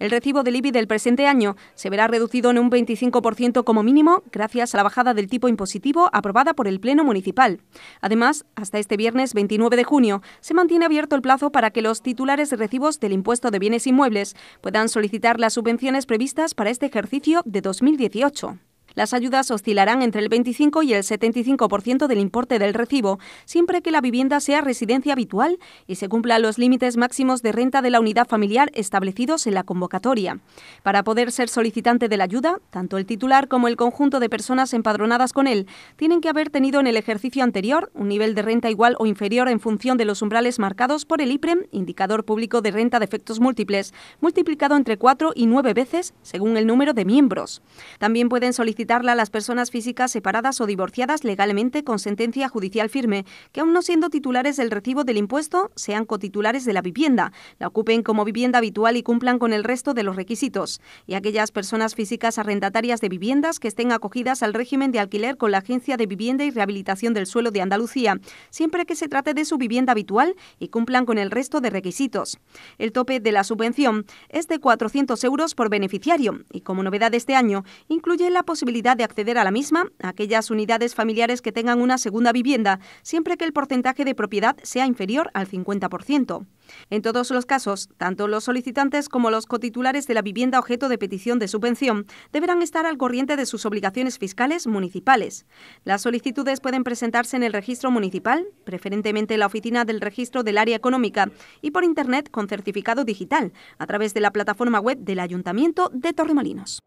El recibo del IBI del presente año se verá reducido en un 25% como mínimo gracias a la bajada del tipo impositivo aprobada por el Pleno Municipal. Además, hasta este viernes 29 de junio se mantiene abierto el plazo para que los titulares de recibos del impuesto de bienes inmuebles puedan solicitar las subvenciones previstas para este ejercicio de 2018. Las ayudas oscilarán entre el 25 y el 75% del importe del recibo, siempre que la vivienda sea residencia habitual y se cumplan los límites máximos de renta de la unidad familiar establecidos en la convocatoria. Para poder ser solicitante de la ayuda, tanto el titular como el conjunto de personas empadronadas con él tienen que haber tenido en el ejercicio anterior un nivel de renta igual o inferior en función de los umbrales marcados por el IPREM, indicador público de renta de efectos múltiples, multiplicado entre 4 y 9 veces según el número de miembros. También pueden solicitar solicitarla a las personas físicas separadas o divorciadas legalmente con sentencia judicial firme, que aún no siendo titulares del recibo del impuesto, sean cotitulares de la vivienda, la ocupen como vivienda habitual y cumplan con el resto de los requisitos. Y aquellas personas físicas arrendatarias de viviendas que estén acogidas al régimen de alquiler con la Agencia de Vivienda y Rehabilitación del Suelo de Andalucía, siempre que se trate de su vivienda habitual y cumplan con el resto de requisitos. El tope de la subvención es de 400 euros por beneficiario y como novedad de este año incluye la posibilidad de acceder a la misma a aquellas unidades familiares que tengan una segunda vivienda, siempre que el porcentaje de propiedad sea inferior al 50%. En todos los casos, tanto los solicitantes como los cotitulares de la vivienda objeto de petición de subvención deberán estar al corriente de sus obligaciones fiscales municipales. Las solicitudes pueden presentarse en el registro municipal, preferentemente en la oficina del registro del área económica, y por Internet con certificado digital, a través de la plataforma web del Ayuntamiento de Torremolinos.